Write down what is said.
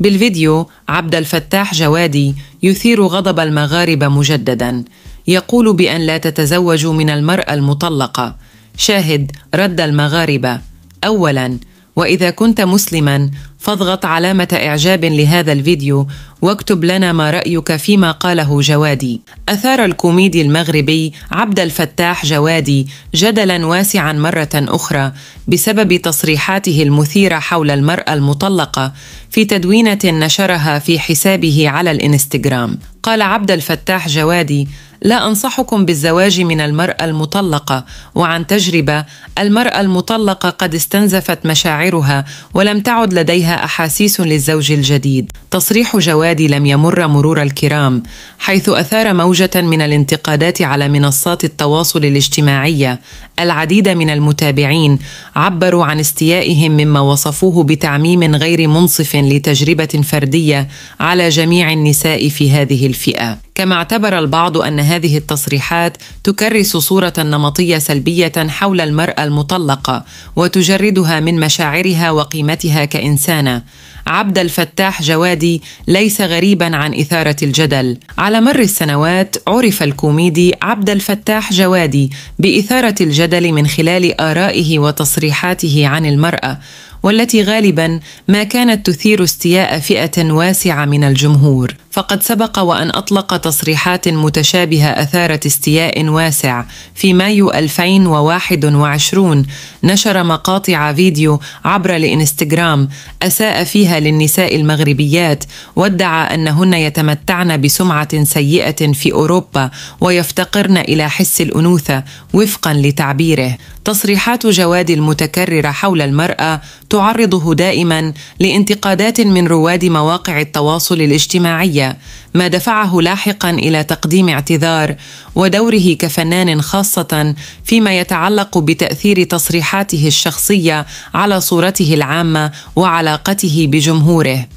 بالفيديو عبد الفتاح جوادي يثير غضب المغاربة مجددا يقول بأن لا تتزوجوا من المرأة المطلقة شاهد رد المغاربة أولاً وإذا كنت مسلما فاضغط علامة إعجاب لهذا الفيديو واكتب لنا ما رأيك فيما قاله جوادي أثار الكوميدي المغربي عبد الفتاح جوادي جدلا واسعا مرة أخرى بسبب تصريحاته المثيرة حول المرأة المطلقة في تدوينة نشرها في حسابه على الإنستغرام قال عبد الفتاح جوادي لا انصحكم بالزواج من المراه المطلقه وعن تجربه المراه المطلقه قد استنزفت مشاعرها ولم تعد لديها احاسيس للزوج الجديد تصريح جوادي لم يمر مرور الكرام حيث اثار موجه من الانتقادات على منصات التواصل الاجتماعيه العديد من المتابعين عبروا عن استيائهم مما وصفوه بتعميم غير منصف لتجربه فرديه على جميع النساء في هذه الفئه كما اعتبر البعض ان هذه التصريحات تكرس صوره نمطيه سلبيه حول المراه المطلقه وتجردها من مشاعرها وقيمتها كانسانه عبد الفتاح جوادي ليس غريبا عن إثارة الجدل على مر السنوات عرف الكوميدي عبد الفتاح جوادي بإثارة الجدل من خلال آرائه وتصريحاته عن المرأة والتي غالبا ما كانت تثير استياء فئه واسعه من الجمهور فقد سبق وان اطلق تصريحات متشابهه اثارت استياء واسع في مايو 2021 نشر مقاطع فيديو عبر الانستغرام اساء فيها للنساء المغربيات وادعى انهن يتمتعن بسمعه سيئه في اوروبا ويفتقرن الى حس الانوثه وفقا لتعبيره تصريحات جواد المتكرره حول المراه تعرضه دائما لانتقادات من رواد مواقع التواصل الاجتماعيه ما دفعه لاحقا الى تقديم اعتذار ودوره كفنان خاصه فيما يتعلق بتاثير تصريحاته الشخصيه على صورته العامه وعلاقته بج جمهوره